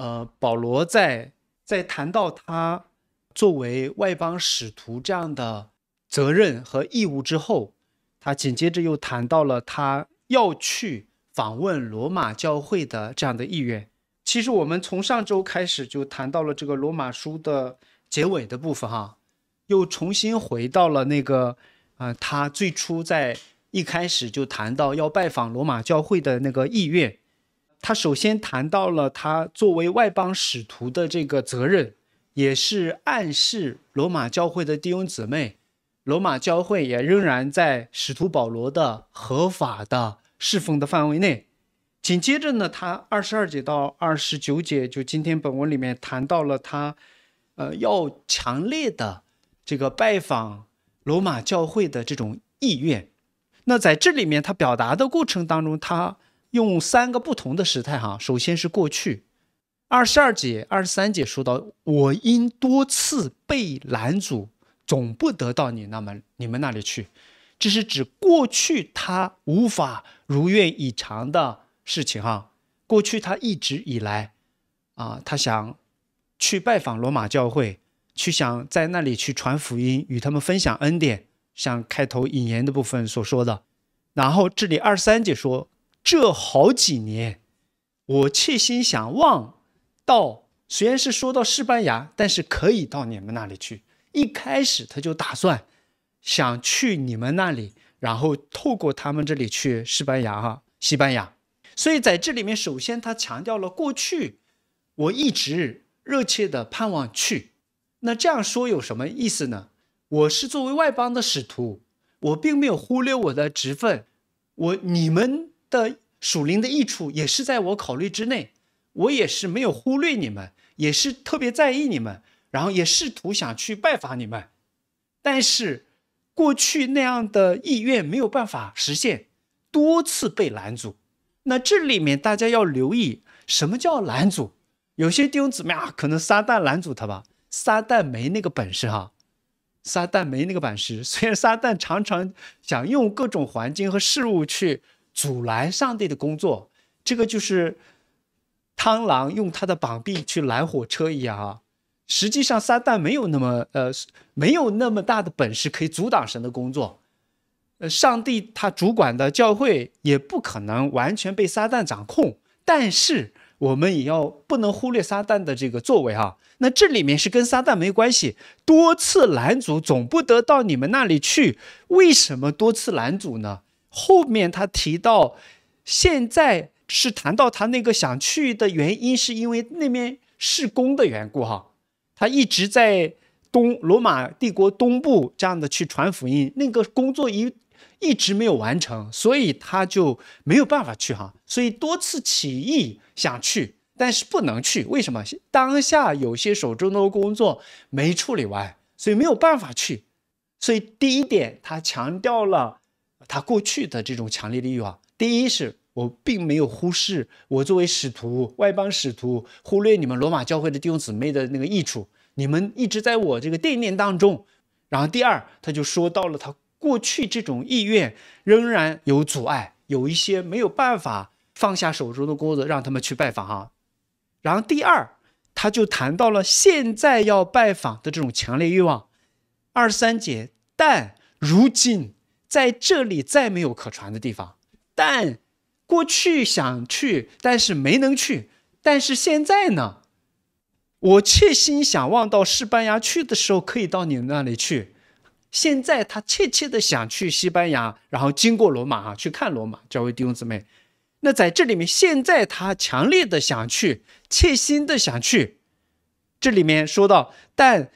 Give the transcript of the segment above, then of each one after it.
呃，保罗在在谈到他作为外邦使徒这样的责任和义务之后，他紧接着又谈到了他要去访问罗马教会的这样的意愿。其实我们从上周开始就谈到了这个罗马书的结尾的部分，哈，又重新回到了那个，啊，他最初在一开始就谈到要拜访罗马教会的那个意愿。他首先谈到了他作为外邦使徒的这个责任，也是暗示罗马教会的弟兄姊妹，罗马教会也仍然在使徒保罗的合法的侍奉的范围内。紧接着呢，他二十二节到二十九节，就今天本文里面谈到了他，呃，要强烈的这个拜访罗马教会的这种意愿。那在这里面他表达的过程当中，他。用三个不同的时态，哈，首先是过去，二十二节、二十三节说到，我因多次被拦阻，总不得到你，那么你们那里去，这是指过去他无法如愿以偿的事情，哈，过去他一直以来，啊，他想去拜访罗马教会，去想在那里去传福音，与他们分享恩典，像开头引言的部分所说的，然后这里二十三节说。这好几年，我切心想望到，虽然是说到西班牙，但是可以到你们那里去。一开始他就打算想去你们那里，然后透过他们这里去西班牙，哈，西班牙。所以在这里面，首先他强调了过去我一直热切的盼望去。那这样说有什么意思呢？我是作为外邦的使徒，我并没有忽略我的职分，我你们。的属灵的益处也是在我考虑之内，我也是没有忽略你们，也是特别在意你们，然后也试图想去拜访你们，但是过去那样的意愿没有办法实现，多次被拦阻。那这里面大家要留意什么叫拦阻？有些弟兄姊妹啊，可能撒旦拦阻他吧，撒旦没那个本事哈，撒旦没那个本事。虽然撒旦常常想用各种环境和事物去。阻拦上帝的工作，这个就是螳螂用它的膀臂去拦火车一样啊！实际上，撒旦没有那么呃，没有那么大的本事可以阻挡神的工作。呃，上帝他主管的教会也不可能完全被撒旦掌控，但是我们也要不能忽略撒旦的这个作为啊。那这里面是跟撒旦没关系，多次拦阻总不得到你们那里去？为什么多次拦阻呢？后面他提到，现在是谈到他那个想去的原因，是因为那边施工的缘故哈。他一直在东罗马帝国东部这样的去传福音，那个工作一一直没有完成，所以他就没有办法去哈。所以多次起义想去，但是不能去，为什么？当下有些手中的工作没处理完，所以没有办法去。所以第一点，他强调了。他过去的这种强烈的欲望，第一是我并没有忽视我作为使徒外邦使徒忽略你们罗马教会的弟兄姊妹的那个益处，你们一直在我这个惦念当中。然后第二，他就说到了他过去这种意愿仍然有阻碍，有一些没有办法放下手中的工作让他们去拜访哈。然后第二，他就谈到了现在要拜访的这种强烈欲望。二三节，但如今。在这里再没有可传的地方，但过去想去，但是没能去。但是现在呢，我切心想望到西班牙去的时候，可以到你那里去。现在他切切的想去西班牙，然后经过罗马啊，去看罗马，教会弟兄姊妹。那在这里面，现在他强烈的想去，切心的想去。这里面说到，但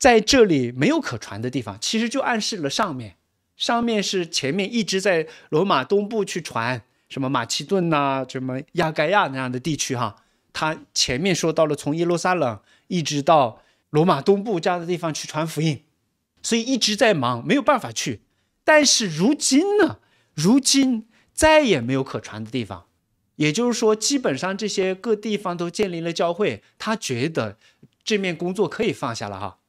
在这里没有可传的地方，其实就暗示了上面。上面是前面一直在罗马东部去传什么马其顿呐，什么亚盖亚那样的地区哈，他前面说到了从耶路撒冷一直到罗马东部这样的地方去传福音，所以一直在忙，没有办法去。但是如今呢，如今再也没有可传的地方，也就是说，基本上这些各地方都建立了教会，他觉得这面工作可以放下了哈。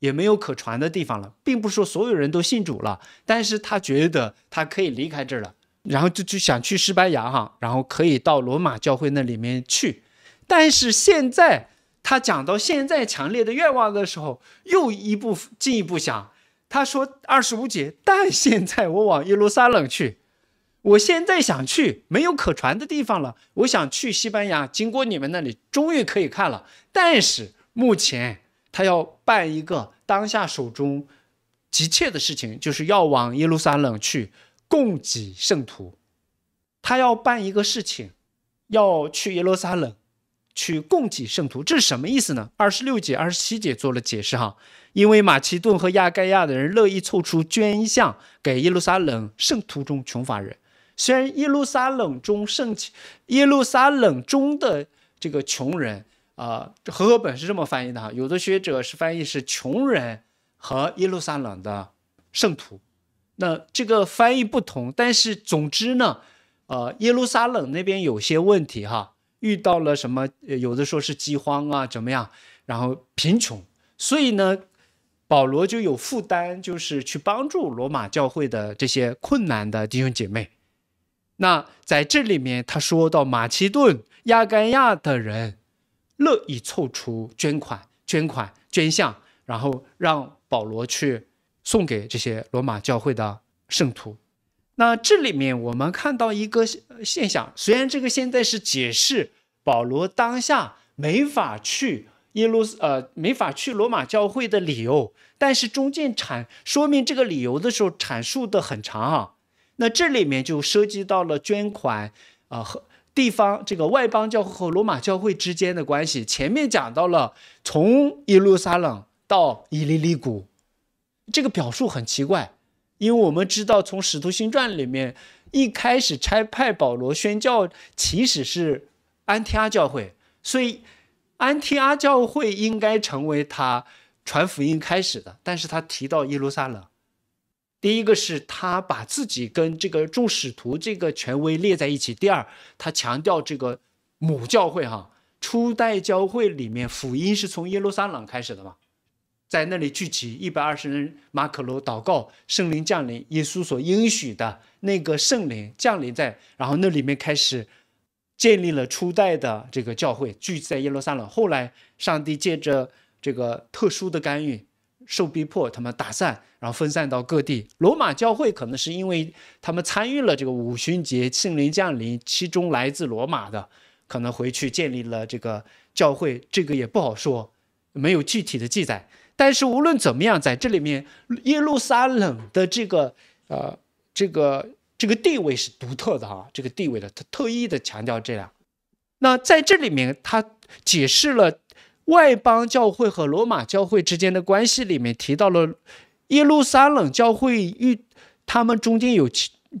也没有可传的地方了，并不是说所有人都信主了，但是他觉得他可以离开这儿了，然后就就想去西班牙哈，然后可以到罗马教会那里面去，但是现在他讲到现在强烈的愿望的时候，又一步进一步想，他说二十五节，但现在我往耶路撒冷去，我现在想去，没有可传的地方了，我想去西班牙，经过你们那里，终于可以看了，但是目前。他要办一个当下手中急切的事情，就是要往耶路撒冷去供给圣徒。他要办一个事情，要去耶路撒冷去供给圣徒，这是什么意思呢？二十六节、二十七节做了解释哈，因为马其顿和亚盖亚的人乐意凑出捐献给耶路撒冷圣徒中穷乏人。虽然耶路撒冷中圣，耶路撒冷中的这个穷人。啊，和合本是这么翻译的哈，有的学者是翻译是穷人和耶路撒冷的圣徒，那这个翻译不同，但是总之呢，呃，耶路撒冷那边有些问题哈，遇到了什么？有的说是饥荒啊，怎么样？然后贫穷，所以呢，保罗就有负担，就是去帮助罗马教会的这些困难的弟兄姐妹。那在这里面，他说到马其顿、亚干亚的人。乐意凑出捐款、捐款、捐项，然后让保罗去送给这些罗马教会的圣徒。那这里面我们看到一个现象，虽然这个现在是解释保罗当下没法去耶路呃没法去罗马教会的理由，但是中间阐说明这个理由的时候阐述的很长啊。那这里面就涉及到了捐款啊和。地方这个外邦教会和罗马教会之间的关系，前面讲到了从耶路撒冷到伊利利谷，这个表述很奇怪，因为我们知道从《使徒行传》里面一开始差派保罗宣教，其实是安提阿教会，所以安提阿教会应该成为他传福音开始的，但是他提到耶路撒冷。第一个是他把自己跟这个众使徒这个权威列在一起。第二，他强调这个母教会哈，初代教会里面福音是从耶路撒冷开始的嘛，在那里聚集一百二十人，马可罗祷告，圣灵降临，耶稣所应许的那个圣灵降临在，然后那里面开始建立了初代的这个教会，聚集在耶路撒冷。后来上帝借着这个特殊的干预。受逼迫，他们打散，然后分散到各地。罗马教会可能是因为他们参与了这个五旬节、圣灵降临，其中来自罗马的可能回去建立了这个教会，这个也不好说，没有具体的记载。但是无论怎么样，在这里面，耶路撒冷的这个呃这个这个地位是独特的哈，这个地位的，他特意的强调这样。那在这里面，他解释了。外邦教会和罗马教会之间的关系里面提到了耶路撒冷教会与他们中间有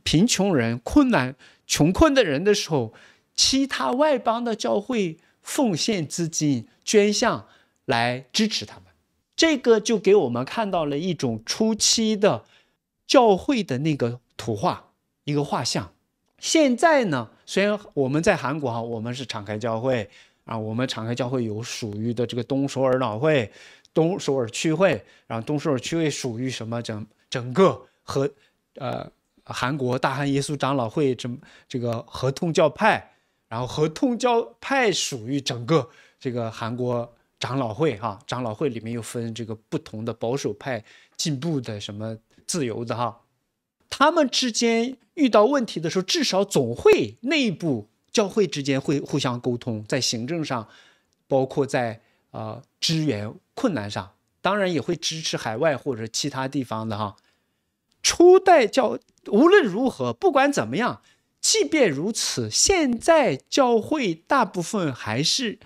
贫穷人、困难、穷困的人的时候，其他外邦的教会奉献资金、捐项来支持他们。这个就给我们看到了一种初期的教会的那个图画、一个画像。现在呢，虽然我们在韩国哈，我们是敞开教会。啊，我们敞开教会有属于的这个东首尔老会，东首尔区会，然后东首尔区会属于什么？整整个和呃韩国大韩耶稣长老会这这个合同教派，然后合同教派属于整个这个韩国长老会哈，长老会里面又分这个不同的保守派、进步的、什么自由的哈，他们之间遇到问题的时候，至少总会内部。教会之间会互相沟通，在行政上，包括在呃支援困难上，当然也会支持海外或者其他地方的哈。初代教无论如何，不管怎么样，即便如此，现在教会大部分还是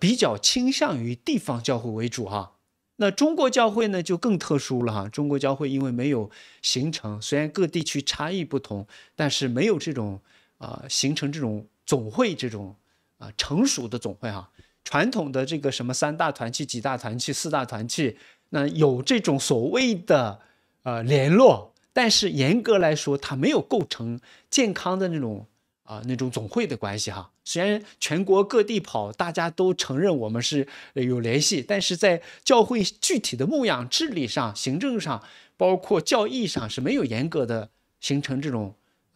比较倾向于地方教会为主哈。那中国教会呢，就更特殊了哈。中国教会因为没有形成，虽然各地区差异不同，但是没有这种啊形成这种。总会这种啊，成熟的总会哈，传统的这个什么三大团契、几大团契、四大团契，那有这种所谓的呃联络，但是严格来说，它没有构成健康的那种啊那种总会的关系哈。虽然全国各地跑，大家都承认我们是有联系，但是在教会具体的牧养、治理上、行政上，包括教义上是没有严格的形成这种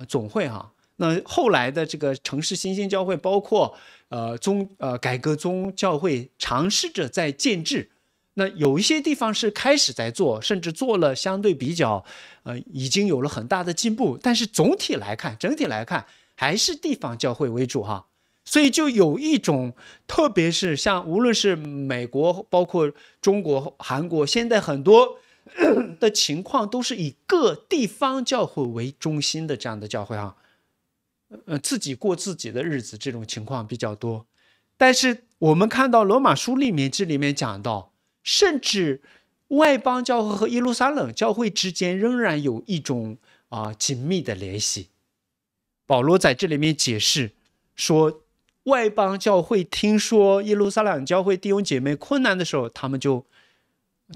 总会哈。那后来的这个城市新兴教会，包括呃宗呃改革宗教会，尝试着在建制。那有一些地方是开始在做，甚至做了相对比较呃，已经有了很大的进步。但是总体来看，整体来看还是地方教会为主哈。所以就有一种，特别是像无论是美国，包括中国、韩国，现在很多的情况都是以各地方教会为中心的这样的教会哈。呃，自己过自己的日子，这种情况比较多。但是我们看到《罗马书》里面这里面讲到，甚至外邦教会和耶路撒冷教会之间仍然有一种啊紧密的联系。保罗在这里面解释说，外邦教会听说耶路撒冷教会弟兄姐妹困难的时候，他们就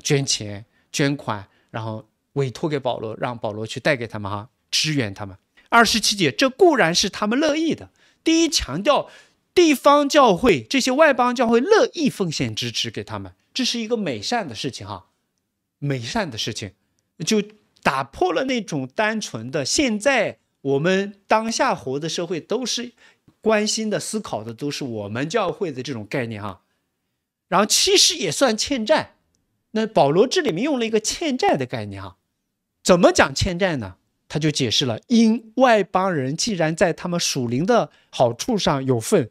捐钱捐款，然后委托给保罗，让保罗去带给他们哈，支援他们。二十七节，这固然是他们乐意的。第一，强调地方教会、这些外邦教会乐意奉献支持给他们，这是一个美善的事情哈，美善的事情，就打破了那种单纯的现在我们当下活的社会都是关心的、思考的都是我们教会的这种概念哈。然后其实也算欠债，那保罗这里面用了一个欠债的概念哈，怎么讲欠债呢？他就解释了，因外邦人既然在他们属灵的好处上有份，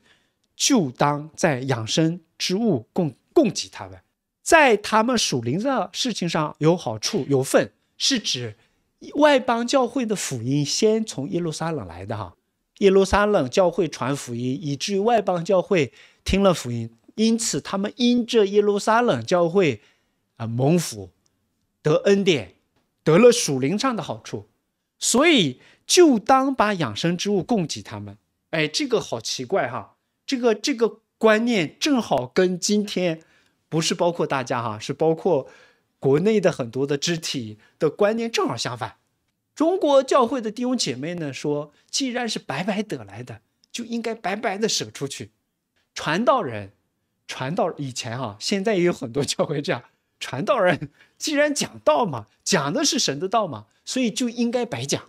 就当在养生之物供供给他们，在他们属灵的事情上有好处有份，是指外邦教会的福音先从耶路撒冷来的哈，耶路撒冷教会传福音，以至于外邦教会听了福音，因此他们因这耶路撒冷教会啊蒙福，得恩典，得了属灵上的好处。所以，就当把养生之物供给他们，哎，这个好奇怪哈！这个这个观念正好跟今天不是包括大家哈，是包括国内的很多的肢体的观念正好相反。中国教会的弟兄姐妹呢说，既然是白白得来的，就应该白白的舍出去。传道人，传道以前哈，现在也有很多教会这样。传道人既然讲道嘛，讲的是神的道嘛，所以就应该白讲。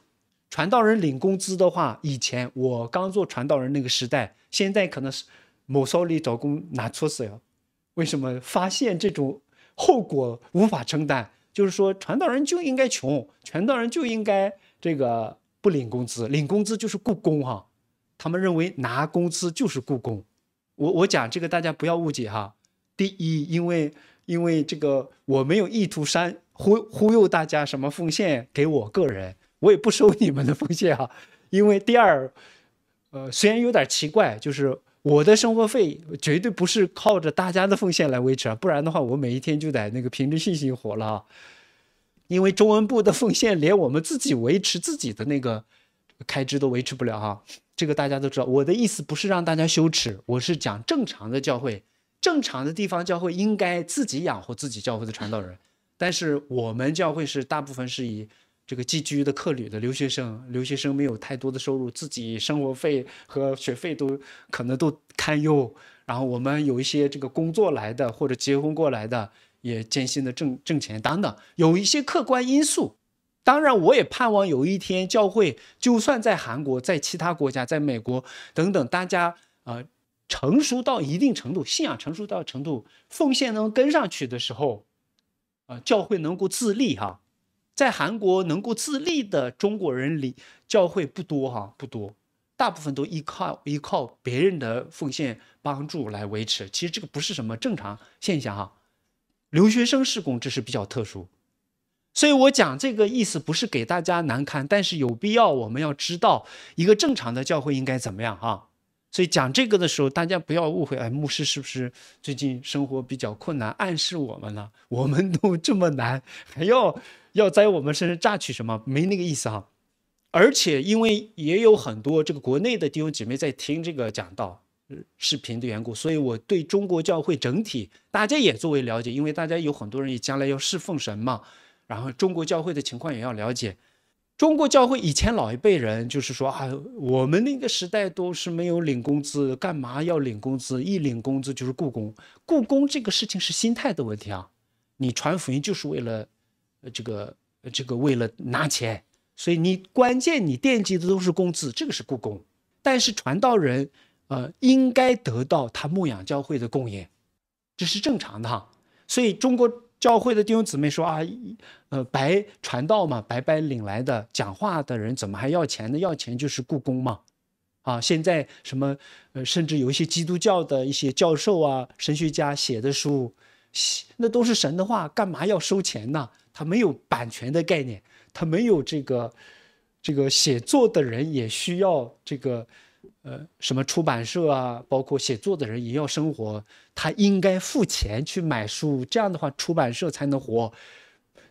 传道人领工资的话，以前我刚做传道人那个时代，现在可能是某骚里找工拿搓死了。为什么发现这种后果无法承担？就是说传道人就应该穷，传道人就应该这个不领工资，领工资就是雇工哈。他们认为拿工资就是雇工。我我讲这个大家不要误解哈。第一，因为。因为这个我没有意图煽忽忽悠大家什么奉献给我个人，我也不收你们的奉献哈。因为第二，呃，虽然有点奇怪，就是我的生活费绝对不是靠着大家的奉献来维持啊，不然的话我每一天就得那个凭着信心活了啊。因为中文部的奉献连我们自己维持自己的那个开支都维持不了哈，这个大家都知道。我的意思不是让大家羞耻，我是讲正常的教会。正常的地方教会应该自己养活自己教会的传道人，但是我们教会是大部分是以这个寄居的客旅的留学生，留学生没有太多的收入，自己生活费和学费都可能都堪忧。然后我们有一些这个工作来的或者结婚过来的，也艰辛的挣挣钱等等，有一些客观因素。当然，我也盼望有一天教会，就算在韩国、在其他国家、在美国等等，大家呃。成熟到一定程度，信仰成熟到程度，奉献能跟上去的时候，啊，教会能够自立哈，在韩国能够自立的中国人里，教会不多哈，不多，大部分都依靠依靠别人的奉献帮助来维持。其实这个不是什么正常现象哈，留学生施工这是比较特殊，所以我讲这个意思不是给大家难堪，但是有必要我们要知道一个正常的教会应该怎么样哈。所以讲这个的时候，大家不要误会，哎，牧师是不是最近生活比较困难，暗示我们了？我们都这么难，还要要在我们身上榨取什么？没那个意思哈。而且，因为也有很多这个国内的弟兄姐妹在听这个讲道视频的缘故，所以我对中国教会整体大家也作为了解，因为大家有很多人也将来要侍奉神嘛，然后中国教会的情况也要了解。中国教会以前老一辈人就是说啊，我们那个时代都是没有领工资，干嘛要领工资？一领工资就是雇工，雇工这个事情是心态的问题啊。你传福音就是为了，这个这个为了拿钱，所以你关键你惦记的都是工资，这个是雇工。但是传道人，呃，应该得到他牧养教会的供应，这是正常的。所以中国。教会的弟兄姊妹说啊，呃，白传道嘛，白白领来的，讲话的人怎么还要钱呢？要钱就是故宫嘛，啊，现在什么，呃，甚至有一些基督教的一些教授啊、神学家写的书，那都是神的话，干嘛要收钱呢？他没有版权的概念，他没有这个，这个写作的人也需要这个。呃，什么出版社啊，包括写作的人也要生活，他应该付钱去买书，这样的话出版社才能活，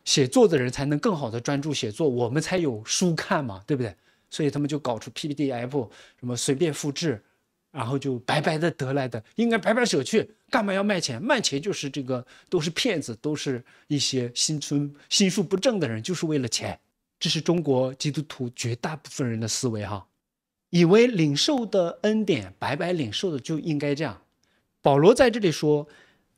写作的人才能更好的专注写作，我们才有书看嘛，对不对？所以他们就搞出 PPTF 什么随便复制，然后就白白的得来的，应该白白舍去，干嘛要卖钱？卖钱就是这个都是骗子，都是一些心存心术不正的人，就是为了钱，这是中国基督徒绝大部分人的思维哈。以为领受的恩典白白领受的就应该这样。保罗在这里说，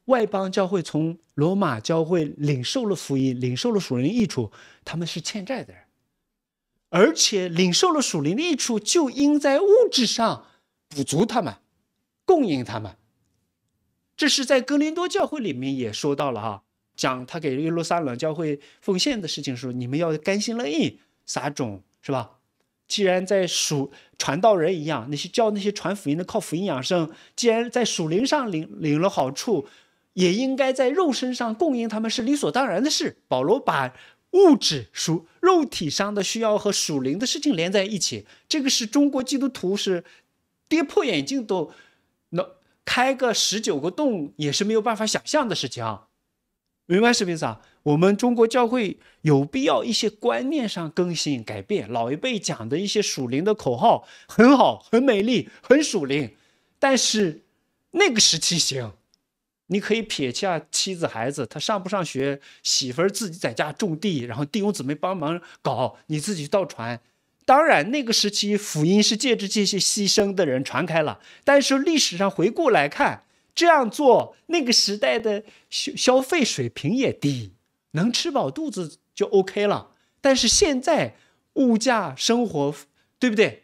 外邦教会从罗马教会领受了福音，领受了属灵益处，他们是欠债的人，而且领受了属灵的益处，就应在物质上补足他们，供应他们。这是在哥林多教会里面也说到了哈，讲他给耶路撒冷教会奉献的事情时，候，你们要甘心乐意撒种，是吧？既然在属传道人一样，那些教那些传福音的靠福音养生，既然在属灵上领领了好处，也应该在肉身上供应他们，是理所当然的事。保罗把物质属肉体上的需要和属灵的事情连在一起，这个是中国基督徒是跌破眼镜都能开个十九个洞，也是没有办法想象的事情啊！明白什么意思啊？我们中国教会有必要一些观念上更新改变，老一辈讲的一些属灵的口号很好，很美丽，很属灵，但是那个时期行，你可以撇下妻子孩子，他上不上学，媳妇儿自己在家种地，然后弟兄姊妹帮忙搞，你自己倒传。当然那个时期福音是借着这些牺牲的人传开了，但是历史上回顾来看，这样做那个时代的消消费水平也低。能吃饱肚子就 OK 了，但是现在物价、生活，对不对？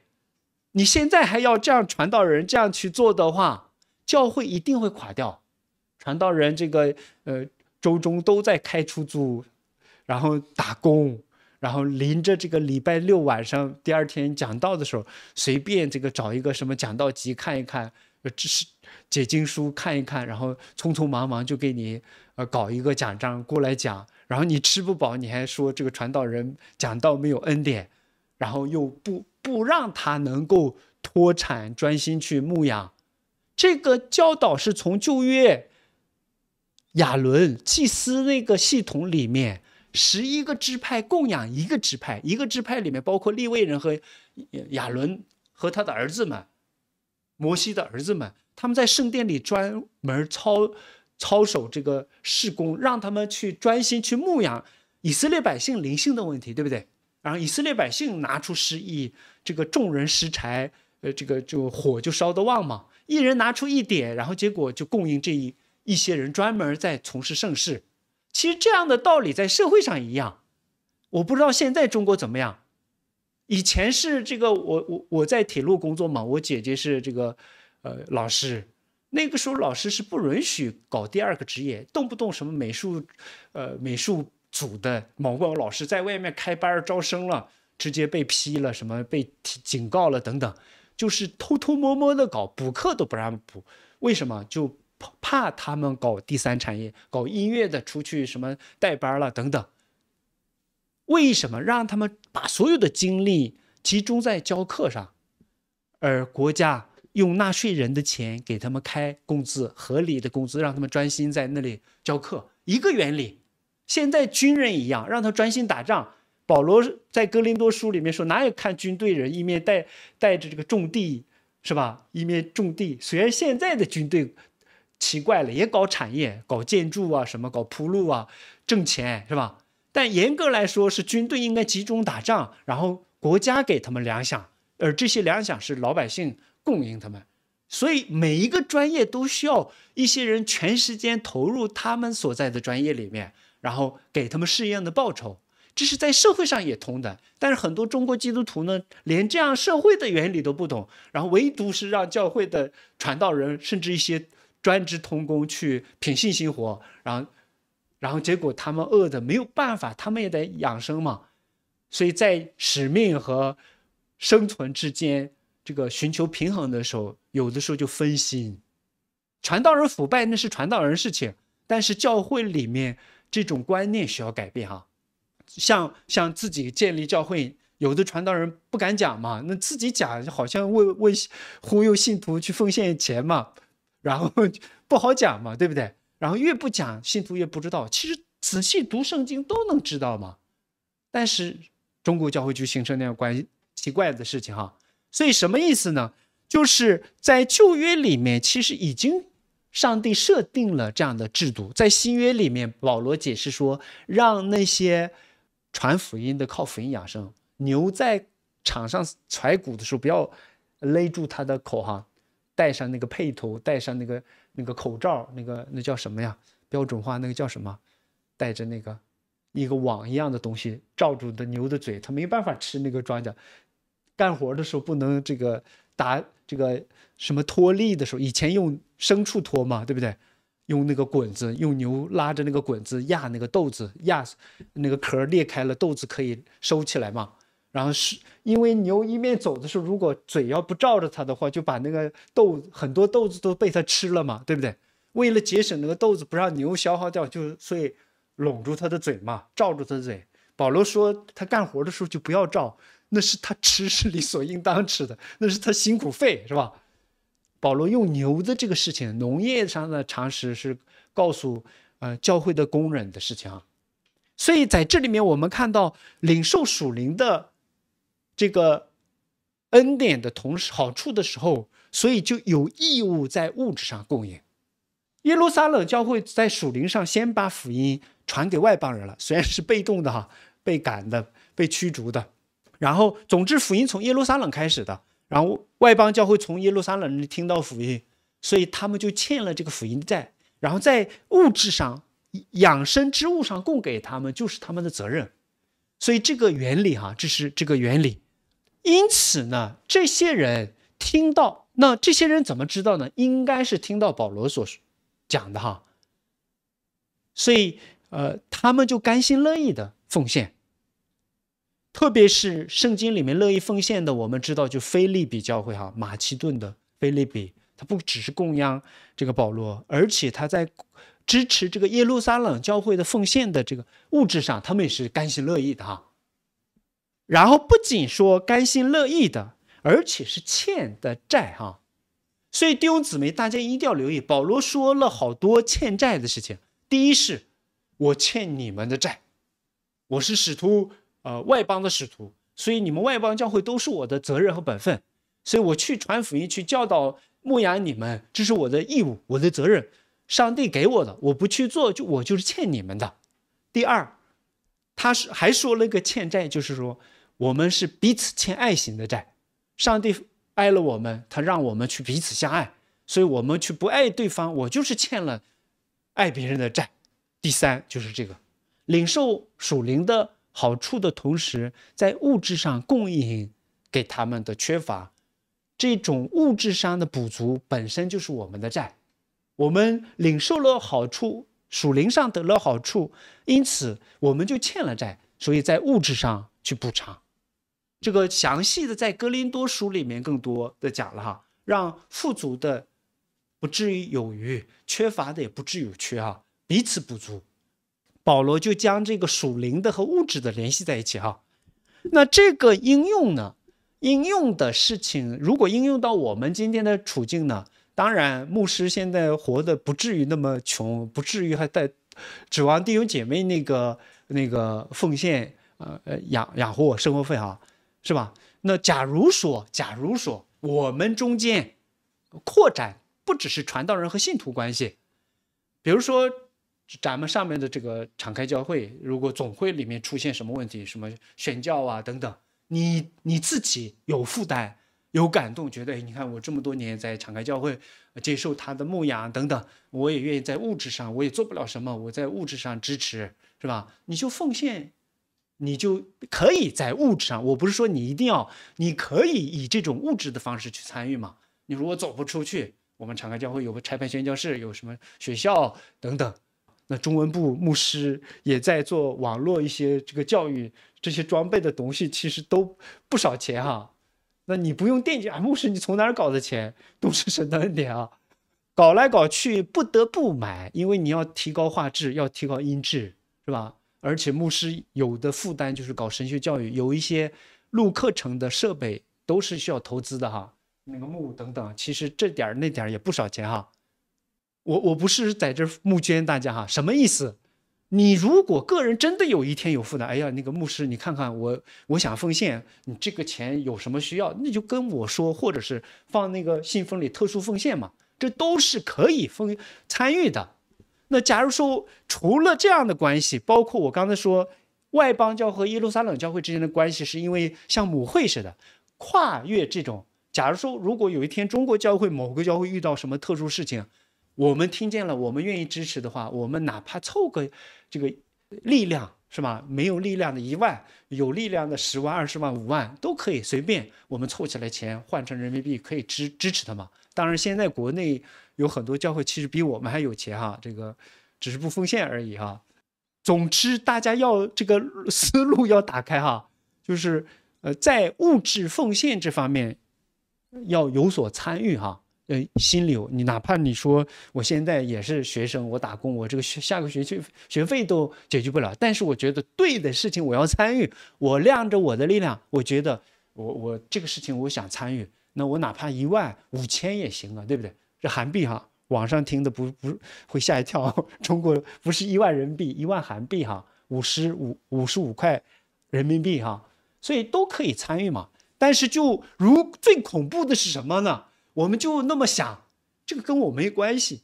你现在还要这样传道人这样去做的话，教会一定会垮掉。传道人这个呃，周中都在开出租，然后打工，然后临着这个礼拜六晚上，第二天讲道的时候，随便这个找一个什么讲道集看一看，呃，只是解经书看一看，然后匆匆忙忙就给你。呃，搞一个奖章过来讲，然后你吃不饱，你还说这个传道人讲道没有恩典，然后又不不让他能够脱产专心去牧养。这个教导是从旧约亚伦祭司那个系统里面，十一个支派供养一个支派，一个支派里面包括立位人和亚伦和他的儿子们，摩西的儿子们，他们在圣殿里专门操。操守这个事工，让他们去专心去牧养以色列百姓灵性的问题，对不对？然后以色列百姓拿出十亿，这个众人拾柴，呃，这个就火就烧得旺嘛。一人拿出一点，然后结果就供应这一一些人专门在从事盛世。其实这样的道理在社会上一样。我不知道现在中国怎么样。以前是这个，我我我在铁路工作嘛，我姐姐是这个，呃，老师。那个时候，老师是不允许搞第二个职业，动不动什么美术，呃，美术组的某个老师在外面开班招生了，直接被批了，什么被警告了等等，就是偷偷摸摸的搞补课都不让补，为什么？就怕他们搞第三产业，搞音乐的出去什么代班了等等，为什么让他们把所有的精力集中在教课上，而国家？用纳税人的钱给他们开工资，合理的工资，让他们专心在那里教课，一个原理。现在军人一样，让他专心打仗。保罗在哥林多书里面说，哪有看军队人一面带带着这个种地，是吧？一面种地。虽然现在的军队奇怪了，也搞产业、搞建筑啊，什么搞铺路啊，挣钱，是吧？但严格来说，是军队应该集中打仗，然后国家给他们粮饷，而这些粮饷是老百姓。供应他们，所以每一个专业都需要一些人全时间投入他们所在的专业里面，然后给他们适应的报酬。这是在社会上也通的，但是很多中国基督徒呢，连这样社会的原理都不懂，然后唯独是让教会的传道人甚至一些专职童工去品性心活，然后，然后结果他们饿的没有办法，他们也得养生嘛，所以在使命和生存之间。这个寻求平衡的时候，有的时候就分心。传道人腐败那是传道人事情，但是教会里面这种观念需要改变哈。像像自己建立教会，有的传道人不敢讲嘛，那自己讲好像为为忽悠信徒去奉献钱嘛，然后不好讲嘛，对不对？然后越不讲，信徒越不知道。其实仔细读圣经都能知道嘛。但是中国教会就形成那样关系奇怪的事情哈。所以什么意思呢？就是在旧约里面，其实已经上帝设定了这样的制度。在新约里面，保罗解释说，让那些传福音的靠福音养生。牛在场上踩鼓的时候，不要勒住它的口哈，戴上那个配头，戴上那个那个口罩，那个那叫什么呀？标准化那个叫什么？带着那个一个网一样的东西罩住的牛的嘴，它没办法吃那个庄稼。干活的时候不能这个打这个什么脱粒的时候，以前用牲畜脱嘛，对不对？用那个滚子，用牛拉着那个滚子压那个豆子，压那个壳裂开了，豆子可以收起来嘛。然后是因为牛一面走的时候，如果嘴要不罩着它的话，就把那个豆很多豆子都被它吃了嘛，对不对？为了节省那个豆子，不让牛消耗掉，就所以拢住它的嘴嘛，罩住它的嘴。保罗说，他干活的时候就不要罩。那是他吃是理所应当吃的，那是他辛苦费是吧？保罗用牛的这个事情，农业上的常识是告诉呃教会的工人的事情啊。所以在这里面，我们看到领受属灵的这个恩典的同时好处的时候，所以就有义务在物质上供应。耶路撒冷教会在属灵上先把福音传给外邦人了，虽然是被动的哈，被赶的、被驱逐的。然后，总之，福音从耶路撒冷开始的。然后，外邦教会从耶路撒冷听到福音，所以他们就欠了这个福音债。然后，在物质上、养生之物上供给他们，就是他们的责任。所以，这个原理哈，这是这个原理。因此呢，这些人听到，那这些人怎么知道呢？应该是听到保罗所讲的哈。所以，呃，他们就甘心乐意的奉献。特别是圣经里面乐意奉献的，我们知道就菲利比教会哈，马其顿的菲利比，他不只是供养这个保罗，而且他在支持这个耶路撒冷教会的奉献的这个物质上，他们也是甘心乐意的哈。然后不仅说甘心乐意的，而且是欠的债哈。所以弟兄姊妹，大家一定要留意，保罗说了好多欠债的事情。第一是，我欠你们的债，我是使徒。呃，外邦的使徒，所以你们外邦教会都是我的责任和本分，所以我去传福音，去教导、牧养你们，这是我的义务、我的责任，上帝给我的，我不去做，就我就是欠你们的。第二，他是还说了个欠债，就是说我们是彼此欠爱心的债，上帝爱了我们，他让我们去彼此相爱，所以我们去不爱对方，我就是欠了爱别人的债。第三就是这个领受属灵的。好处的同时，在物质上供应给他们的缺乏，这种物质上的补足本身就是我们的债。我们领受了好处，属灵上得了好处，因此我们就欠了债。所以在物质上去补偿，这个详细的在格林多书里面更多的讲了哈，让富足的不至于有余，缺乏的也不至于缺哈，彼此补足。保罗就将这个属灵的和物质的联系在一起哈，那这个应用呢？应用的事情，如果应用到我们今天的处境呢？当然，牧师现在活的不至于那么穷，不至于还带指望弟兄姐妹那个那个奉献呃呃养养活我生活费啊，是吧？那假如说，假如说我们中间扩展不只是传道人和信徒关系，比如说。咱们上面的这个敞开教会，如果总会里面出现什么问题，什么宣教啊等等，你你自己有负担、有感动，觉得你看我这么多年在敞开教会接受他的牧养等等，我也愿意在物质上，我也做不了什么，我在物质上支持，是吧？你就奉献，你就可以在物质上，我不是说你一定要，你可以以这种物质的方式去参与嘛。你如果走不出去，我们敞开教会有个拆派宣教室，有什么学校等等。那中文部牧师也在做网络一些这个教育，这些装备的东西其实都不少钱哈。那你不用惦记啊，牧师你从哪儿搞的钱，都是神恩点啊。搞来搞去不得不买，因为你要提高画质，要提高音质，是吧？而且牧师有的负担就是搞神学教育，有一些录课程的设备都是需要投资的哈，那个幕等等，其实这点儿那点儿也不少钱哈。我我不是在这募捐大家哈，什么意思？你如果个人真的有一天有负担，哎呀，那个牧师，你看看我，我想奉献，你这个钱有什么需要，那就跟我说，或者是放那个信封里特殊奉献嘛，这都是可以分参与的。那假如说除了这样的关系，包括我刚才说外邦教和耶路撒冷教会之间的关系，是因为像母会似的，跨越这种。假如说，如果有一天中国教会某个教会遇到什么特殊事情，我们听见了，我们愿意支持的话，我们哪怕凑个这个力量是吧？没有力量的一万，有力量的十万、二十万、五万都可以，随便我们凑起来钱换成人民币可以支支持他嘛？当然，现在国内有很多教会其实比我们还有钱哈，这个只是不奉献而已哈。总之，大家要这个思路要打开哈，就是呃，在物质奉献这方面要有所参与哈。呃，心流。你哪怕你说我现在也是学生，我打工，我这个下个学期学费都解决不了。但是我觉得对的事情我要参与，我亮着我的力量，我觉得我我这个事情我想参与，那我哪怕一万五千也行啊，对不对？这韩币哈，网上听的不不会吓一跳，中国不是一万人民币，一万韩币哈，五十五五十五块人民币哈，所以都可以参与嘛。但是就如最恐怖的是什么呢？我们就那么想，这个跟我没关系。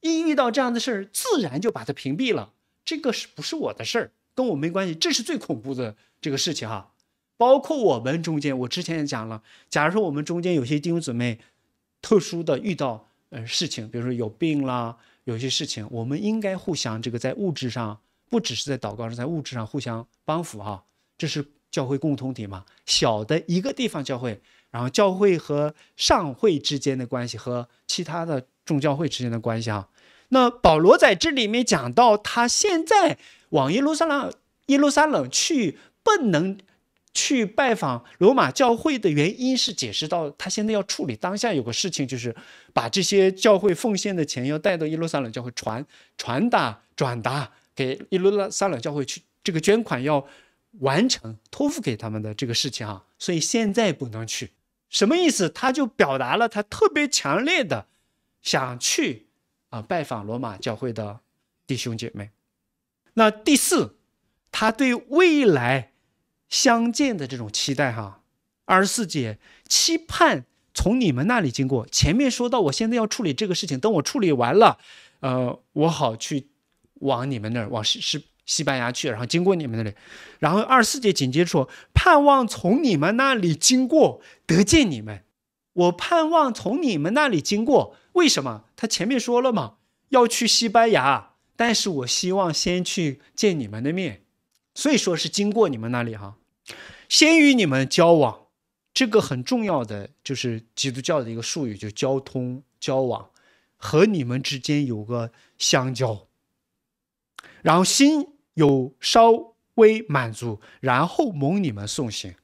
一遇到这样的事儿，自然就把它屏蔽了。这个是不是我的事儿？跟我没关系，这是最恐怖的这个事情哈。包括我们中间，我之前也讲了，假如说我们中间有些弟兄姊妹特殊的遇到呃事情，比如说有病啦，有些事情，我们应该互相这个在物质上，不只是在祷告上，在物质上互相帮扶哈。这是教会共同体嘛？小的一个地方教会。然后教会和上会之间的关系和其他的众教会之间的关系啊，那保罗在这里面讲到，他现在往耶路撒冷，耶路撒冷去不能去拜访罗马教会的原因是解释到，他现在要处理当下有个事情，就是把这些教会奉献的钱要带到耶路撒冷教会传传达转达给耶路撒冷教会去，这个捐款要完成托付给他们的这个事情啊，所以现在不能去。什么意思？他就表达了他特别强烈的想去啊拜访罗马教会的弟兄姐妹。那第四，他对未来相见的这种期待哈。二十四节，期盼从你们那里经过。前面说到，我现在要处理这个事情，等我处理完了，呃，我好去往你们那儿，往是是。西班牙去，然后经过你们那里，然后二十四节紧接着说，盼望从你们那里经过，得见你们。我盼望从你们那里经过，为什么？他前面说了嘛，要去西班牙，但是我希望先去见你们的面，所以说是经过你们那里哈，先与你们交往。这个很重要的就是基督教的一个术语，就交通交往，和你们之间有个相交，然后心。有稍微满足，然后蒙你们送行。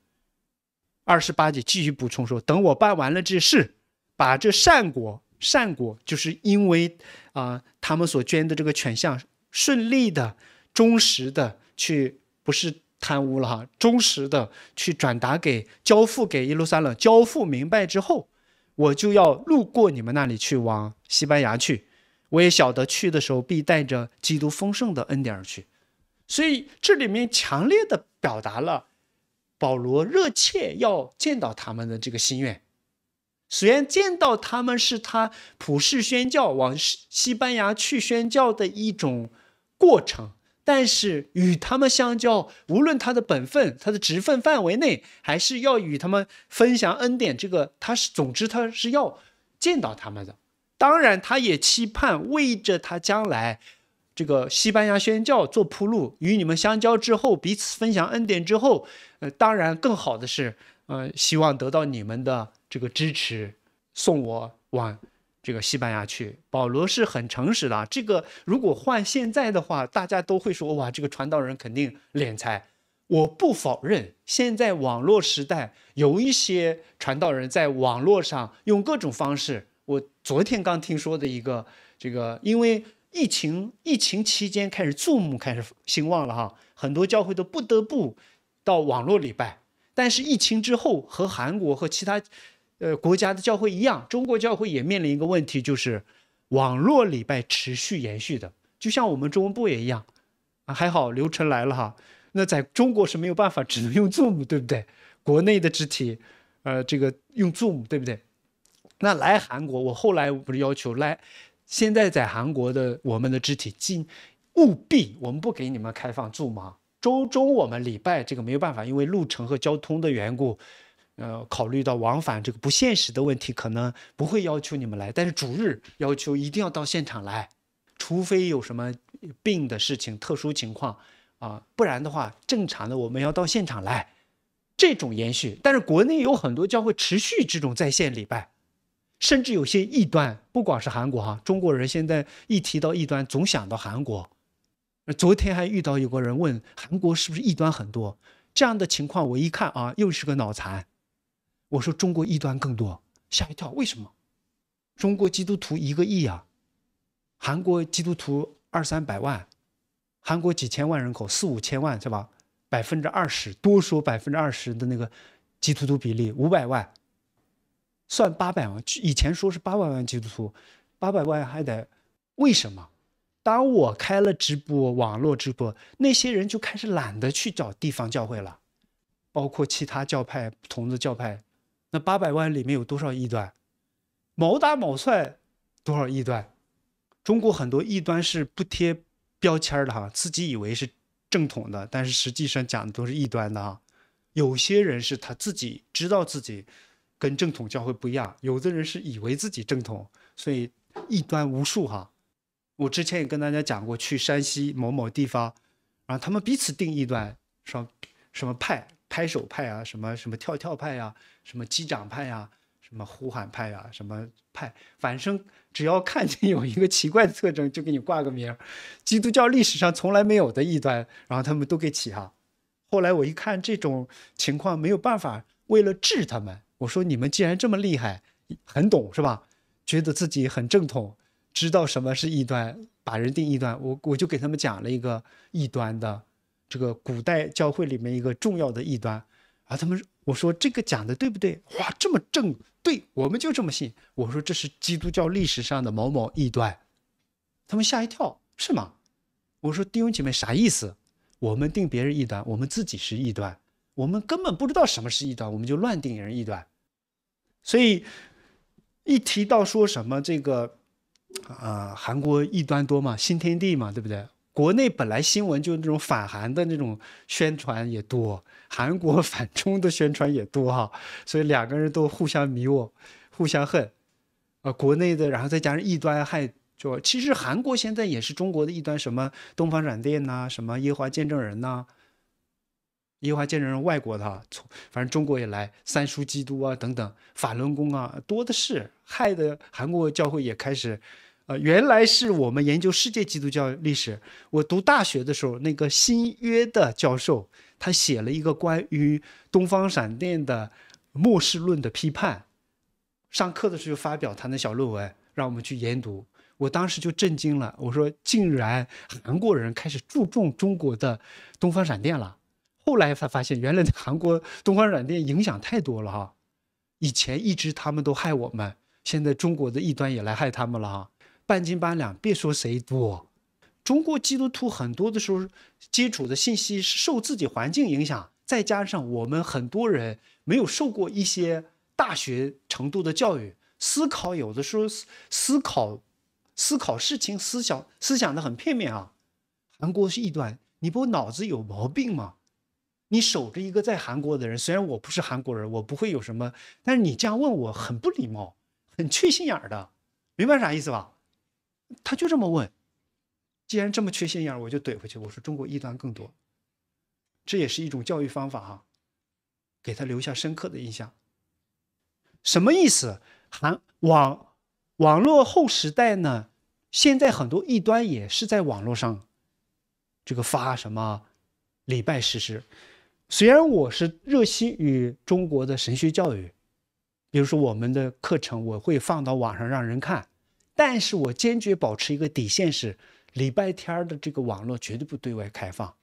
二十八节继续补充说：“等我办完了这事，把这善果，善果就是因为啊，他们所捐的这个款项顺利的、忠实的去，不是贪污了哈，忠实的去转达给、交付给耶路撒冷。交付明白之后，我就要路过你们那里去往西班牙去。我也晓得去的时候必带着基督丰盛的恩典而去。”所以这里面强烈的表达了保罗热切要见到他们的这个心愿。虽然见到他们是他普世宣教往西班牙去宣教的一种过程，但是与他们相交，无论他的本分、他的职分范围内，还是要与他们分享恩典。这个他是，总之他是要见到他们的。当然，他也期盼为着他将来。这个西班牙宣教做铺路，与你们相交之后，彼此分享恩典之后，呃，当然更好的是，呃，希望得到你们的这个支持，送我往这个西班牙去。保罗是很诚实的，这个如果换现在的话，大家都会说哇，这个传道人肯定敛财。我不否认，现在网络时代有一些传道人在网络上用各种方式。我昨天刚听说的一个，这个因为。疫情疫情期间开始 Zoom 开始兴旺了哈，很多教会都不得不到网络礼拜。但是疫情之后和韩国和其他呃国家的教会一样，中国教会也面临一个问题，就是网络礼拜持续延续的，就像我们中文部也一样啊。还好流程来了哈，那在中国是没有办法，只能用 Zoom，对不对？国内的肢体，呃，这个用 Zoom，对不对？那来韩国，我后来不是要求来。现在在韩国的我们的肢体经务必，我们不给你们开放住吗？周中我们礼拜这个没有办法，因为路程和交通的缘故，呃，考虑到往返这个不现实的问题，可能不会要求你们来。但是主日要求一定要到现场来，除非有什么病的事情、特殊情况啊，不然的话正常的我们要到现场来，这种延续。但是国内有很多教会持续这种在线礼拜。甚至有些异端，不光是韩国哈，中国人现在一提到异端，总想到韩国。昨天还遇到有个人问韩国是不是异端很多，这样的情况我一看啊，又是个脑残。我说中国异端更多，吓一跳，为什么？中国基督徒一个亿啊，韩国基督徒二三百万，韩国几千万人口，四五千万是吧？百分之二十多说百分之二十的那个基督徒比例，五百万。算八百万，以前说是八百万基督徒，八百万还得为什么？当我开了直播，网络直播，那些人就开始懒得去找地方教会了，包括其他教派、同子教派。那八百万里面有多少异端？毛打毛算多少异端？中国很多异端是不贴标签的哈，自己以为是正统的，但是实际上讲的都是异端的哈。有些人是他自己知道自己。跟正统教会不一样，有的人是以为自己正统，所以异端无数哈。我之前也跟大家讲过，去山西某某地方，然后他们彼此定义端，说什么派拍手派啊，什么什么跳跳派啊，什么击掌派呀，什么呼喊派呀，什么派，反正只要看见有一个奇怪的特征，就给你挂个名。基督教历史上从来没有的异端，然后他们都给起哈。后来我一看这种情况，没有办法，为了治他们。我说你们既然这么厉害，很懂是吧？觉得自己很正统，知道什么是异端，把人定异端。我我就给他们讲了一个异端的这个古代教会里面一个重要的异端。啊，他们我说这个讲的对不对？哇，这么正对，我们就这么信。我说这是基督教历史上的某某异端。他们吓一跳，是吗？我说弟兄姐妹啥意思？我们定别人异端，我们自己是异端，我们根本不知道什么是异端，我们就乱定人异端。所以，一提到说什么这个，呃，韩国异端多嘛，新天地嘛，对不对？国内本来新闻就那种反韩的那种宣传也多，韩国反中的宣传也多哈，所以两个人都互相迷雾，互相恨，呃，国内的，然后再加上异端害，就其实韩国现在也是中国的异端，什么东方闪电呐，什么耶华见证人呐。和华见证人，外国的，从反正中国也来，三书基督啊等等，法轮功啊多的是，害的韩国教会也开始，呃，原来是我们研究世界基督教历史，我读大学的时候，那个新约的教授，他写了一个关于东方闪电的末世论的批判，上课的时候就发表他那小论文，让我们去研读，我当时就震惊了，我说，竟然韩国人开始注重中国的东方闪电了。后来才发现，原来韩国东方软件影响太多了哈。以前一直他们都害我们，现在中国的异端也来害他们了哈。半斤八两，别说谁多。中国基督徒很多的时候，接触的信息是受自己环境影响，再加上我们很多人没有受过一些大学程度的教育，思考有的时候思思考，思考事情思想思想的很片面啊。韩国是异端，你不脑子有毛病吗？你守着一个在韩国的人，虽然我不是韩国人，我不会有什么，但是你这样问我很不礼貌，很缺心眼儿的，明白啥意思吧？他就这么问，既然这么缺心眼儿，我就怼回去。我说中国异端更多，这也是一种教育方法哈，给他留下深刻的印象。什么意思？韩网网络后时代呢？现在很多异端也是在网络上，这个发什么礼拜实施？虽然我是热心于中国的神学教育，比如说我们的课程我会放到网上让人看，但是我坚决保持一个底线是礼拜天的这个网络绝对不对外开放，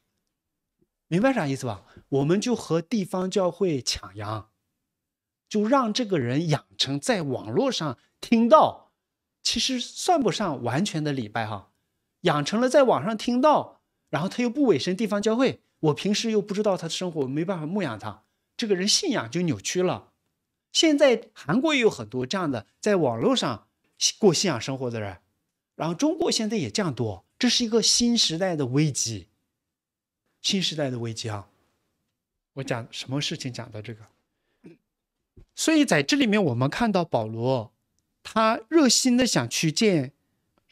明白啥意思吧？我们就和地方教会抢羊，就让这个人养成在网络上听到，其实算不上完全的礼拜哈，养成了在网上听到，然后他又不委身地方教会。我平时又不知道他的生活，没办法牧养他。这个人信仰就扭曲了。现在韩国也有很多这样的，在网络上过信仰生活的人，然后中国现在也这样多。这是一个新时代的危机，新时代的危机啊！我讲什么事情讲到这个，所以在这里面我们看到保罗，他热心的想去见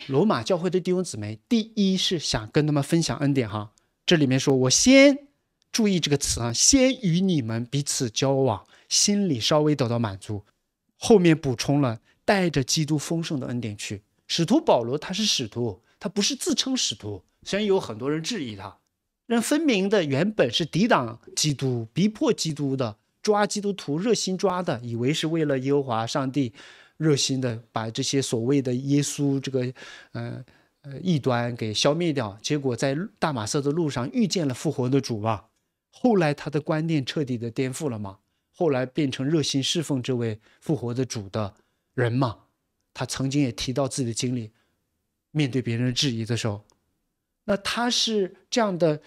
罗马教会的弟兄姊妹。第一是想跟他们分享恩典，哈。这里面说，我先注意这个词啊，先与你们彼此交往，心里稍微得到满足。后面补充了，带着基督丰盛的恩典去。使徒保罗他是使徒，他不是自称使徒，虽然有很多人质疑他，人分明的原本是抵挡基督、逼迫基督的，抓基督徒热心抓的，以为是为了耶和华上帝热心的把这些所谓的耶稣这个，嗯。异端给消灭掉，结果在大马色的路上遇见了复活的主啊。后来他的观念彻底的颠覆了嘛。后来变成热心侍奉这位复活的主的人嘛。他曾经也提到自己的经历，面对别人质疑的时候，那他是这样的。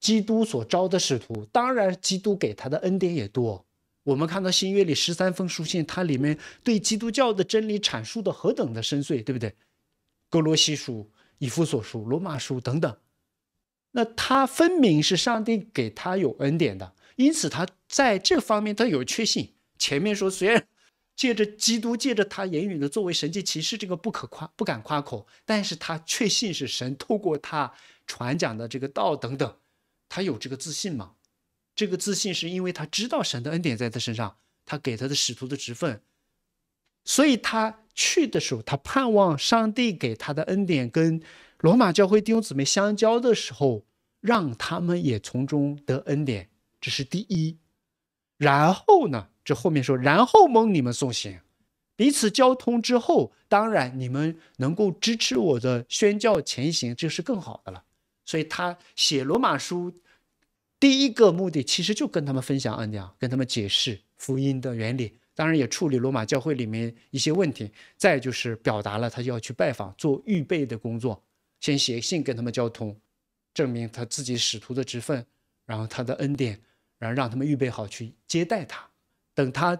基督所招的使徒，当然基督给他的恩典也多。我们看到新约里十三封书信，它里面对基督教的真理阐述的何等的深邃，对不对？格罗西书、以弗所书、罗马书等等，那他分明是上帝给他有恩典的，因此他在这方面他有确信。前面说虽然借着基督借着他言语的作为神迹骑士，这个不可夸不敢夸口，但是他确信是神透过他传讲的这个道等等，他有这个自信吗？这个自信是因为他知道神的恩典在他身上，他给他的使徒的职分。所以他去的时候，他盼望上帝给他的恩典，跟罗马教会弟兄姊妹相交的时候，让他们也从中得恩典，这是第一。然后呢，这后面说，然后蒙你们送行，彼此交通之后，当然你们能够支持我的宣教前行，这是更好的了。所以他写罗马书第一个目的，其实就跟他们分享恩典，跟他们解释福音的原理。当然也处理罗马教会里面一些问题，再就是表达了他要去拜访，做预备的工作，先写信跟他们交通，证明他自己使徒的职分，然后他的恩典，然后让他们预备好去接待他，等他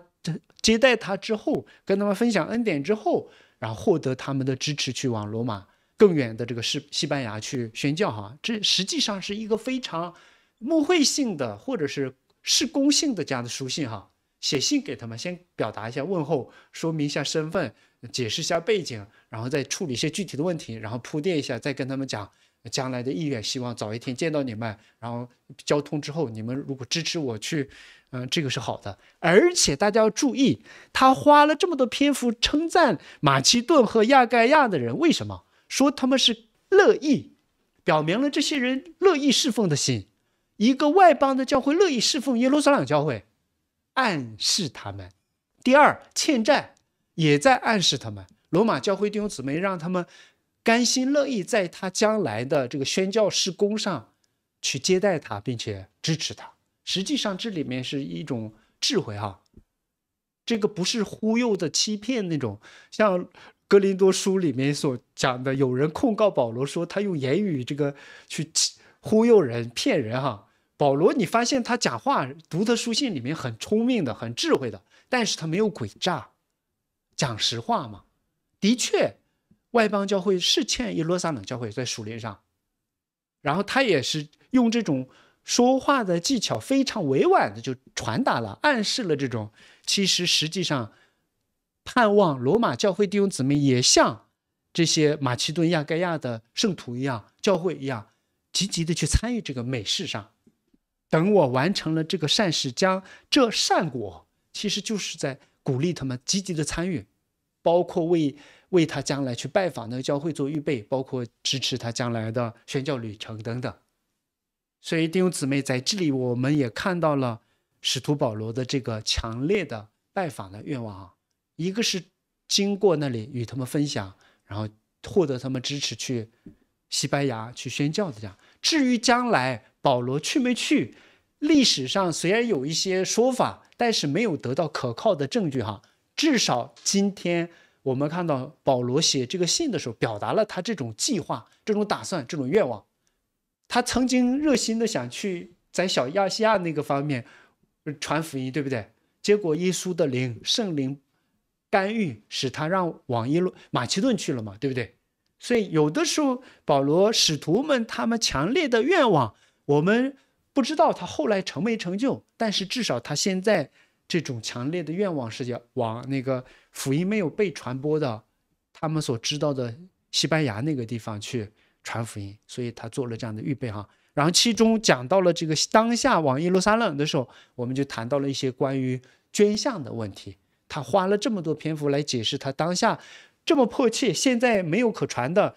接待他之后，跟他们分享恩典之后，然后获得他们的支持去往罗马更远的这个西西班牙去宣教哈，这实际上是一个非常牧会性的或者是事工性的这样的书信哈。写信给他们，先表达一下问候，说明一下身份，解释一下背景，然后再处理一些具体的问题，然后铺垫一下，再跟他们讲将来的意愿，希望早一天见到你们。然后交通之后，你们如果支持我去，嗯，这个是好的。而且大家要注意，他花了这么多篇幅称赞马其顿和亚盖亚的人，为什么？说他们是乐意，表明了这些人乐意侍奉的心。一个外邦的教会乐意侍奉耶路撒冷教会。暗示他们，第二，欠债也在暗示他们。罗马教会弟兄姊妹让他们甘心乐意，在他将来的这个宣教事工上，去接待他，并且支持他。实际上，这里面是一种智慧哈。这个不是忽悠的欺骗那种，像格林多书里面所讲的，有人控告保罗说他用言语这个去忽悠人、骗人哈。保罗，你发现他讲话、读的书信里面很聪明的、很智慧的，但是他没有诡诈，讲实话嘛。的确，外邦教会是欠一罗撒冷教会在属灵上，然后他也是用这种说话的技巧，非常委婉的就传达了、暗示了这种，其实实际上盼望罗马教会弟兄姊妹也像这些马其顿、亚盖亚的圣徒一样，教会一样积极的去参与这个美事上。等我完成了这个善事，将这善果，其实就是在鼓励他们积极的参与，包括为为他将来去拜访那个教会做预备，包括支持他将来的宣教旅程等等。所以弟兄姊妹在这里，我们也看到了使徒保罗的这个强烈的拜访的愿望啊，一个是经过那里与他们分享，然后获得他们支持去西班牙去宣教的这样。至于将来，保罗去没去？历史上虽然有一些说法，但是没有得到可靠的证据。哈，至少今天我们看到保罗写这个信的时候，表达了他这种计划、这种打算、这种愿望。他曾经热心的想去在小亚细亚那个方面传福音，对不对？结果耶稣的灵、圣灵干预，使他让往耶路马其顿去了嘛，对不对？所以有的时候，保罗使徒们他们强烈的愿望。我们不知道他后来成没成就，但是至少他现在这种强烈的愿望是要往那个福音没有被传播的他们所知道的西班牙那个地方去传福音，所以他做了这样的预备哈。然后其中讲到了这个当下往耶路撒冷的时候，我们就谈到了一些关于捐项的问题。他花了这么多篇幅来解释他当下这么迫切，现在没有可传的，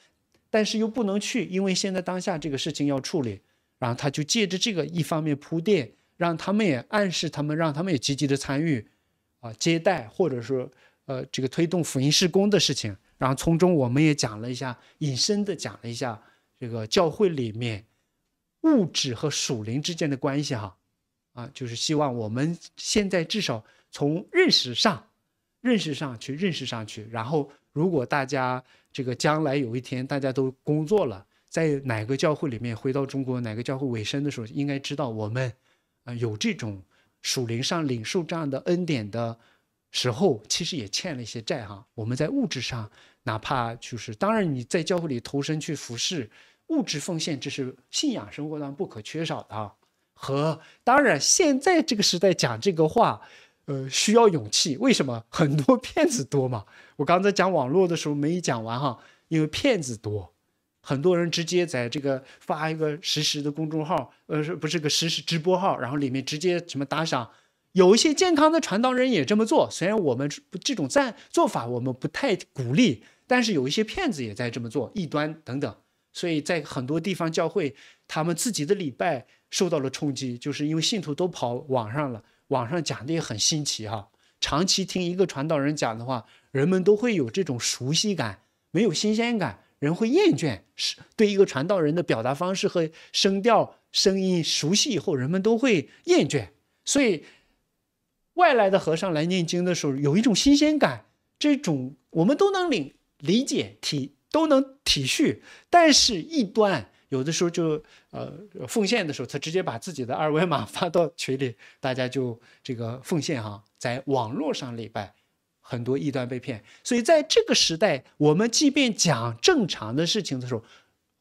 但是又不能去，因为现在当下这个事情要处理。然后他就借着这个一方面铺垫，让他们也暗示他们，让他们也积极的参与，啊，接待或者说，呃，这个推动福音事工的事情。然后从中我们也讲了一下，引申的讲了一下这个教会里面物质和属灵之间的关系哈，啊，就是希望我们现在至少从认识上认识上去认识上去，然后如果大家这个将来有一天大家都工作了。在哪个教会里面回到中国，哪个教会尾声的时候，应该知道我们，啊，有这种属灵上领受这样的恩典的时候，其实也欠了一些债哈。我们在物质上，哪怕就是，当然你在教会里投身去服侍，物质奉献这是信仰生活当中不可缺少的。和当然现在这个时代讲这个话，呃，需要勇气。为什么？很多 骗子多嘛。我刚才讲网络的时候没讲完哈，因为骗子多。很多人直接在这个发一个实时的公众号，呃，是不是个实时直播号？然后里面直接什么打赏，有一些健康的传道人也这么做。虽然我们这种赞做法我们不太鼓励，但是有一些骗子也在这么做，异端等等。所以在很多地方教会，他们自己的礼拜受到了冲击，就是因为信徒都跑网上了，网上讲的也很新奇哈。长期听一个传道人讲的话，人们都会有这种熟悉感，没有新鲜感。人会厌倦，是对一个传道人的表达方式和声调、声音熟悉以后，人们都会厌倦。所以，外来的和尚来念经的时候，有一种新鲜感，这种我们都能领、理解、体，都能体恤。但是，一端有的时候就，呃，奉献的时候，他直接把自己的二维码发到群里，大家就这个奉献哈，在网络上礼拜。很多异端被骗，所以在这个时代，我们即便讲正常的事情的时候，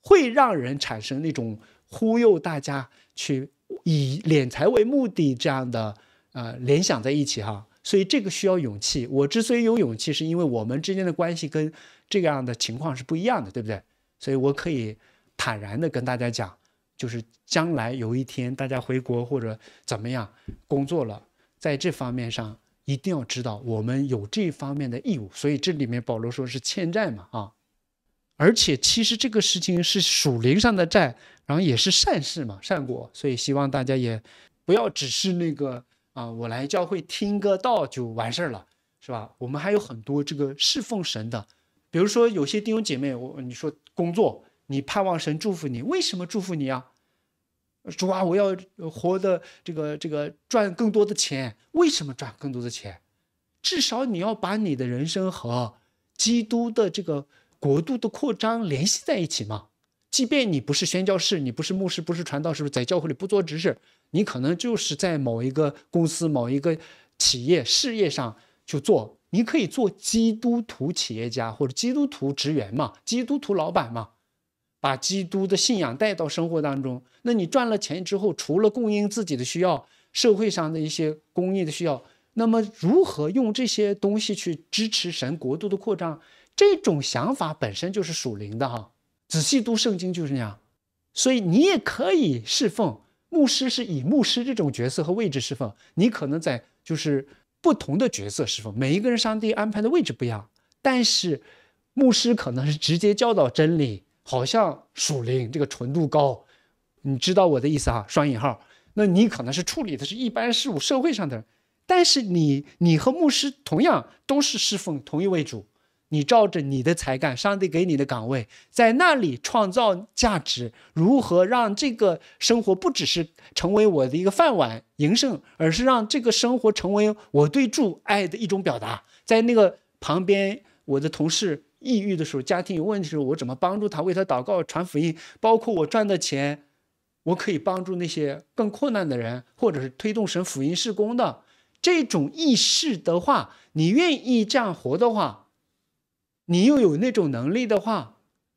会让人产生那种忽悠大家去以敛财为目的这样的呃联想在一起哈。所以这个需要勇气。我之所以有勇气，是因为我们之间的关系跟这样的情况是不一样的，对不对？所以我可以坦然的跟大家讲，就是将来有一天大家回国或者怎么样工作了，在这方面上。一定要知道，我们有这方面的义务，所以这里面保罗说是欠债嘛啊，而且其实这个事情是属灵上的债，然后也是善事嘛，善果，所以希望大家也不要只是那个啊，我来教会听个道就完事儿了，是吧？我们还有很多这个侍奉神的，比如说有些弟兄姐妹，我你说工作，你盼望神祝福你，为什么祝福你啊？主啊，我要活的这个这个赚更多的钱，为什么赚更多的钱？至少你要把你的人生和基督的这个国度的扩张联系在一起嘛。即便你不是宣教士，你不是牧师，不是传道是在教会里不做执事，你可能就是在某一个公司、某一个企业事业上去做。你可以做基督徒企业家或者基督徒职员嘛，基督徒老板嘛。把基督的信仰带到生活当中，那你赚了钱之后，除了供应自己的需要，社会上的一些公益的需要，那么如何用这些东西去支持神国度的扩张？这种想法本身就是属灵的哈。仔细读圣经就是这样，所以你也可以侍奉牧师，是以牧师这种角色和位置侍奉。你可能在就是不同的角色侍奉，每一个人上帝安排的位置不一样，但是牧师可能是直接教导真理。好像属灵这个纯度高，你知道我的意思哈？双引号。那你可能是处理的是一般事务，社会上的人。但是你，你和牧师同样都是侍奉同一位主，你照着你的才干，上帝给你的岗位，在那里创造价值。如何让这个生活不只是成为我的一个饭碗营生，而是让这个生活成为我对主爱的一种表达？在那个旁边，我的同事。抑郁的时候，家庭有问题的时候，我怎么帮助他？为他祷告、传福音，包括我赚的钱，我可以帮助那些更困难的人，或者是推动神福音事工的这种意识的话，你愿意这样活的话，你又有那种能力的话，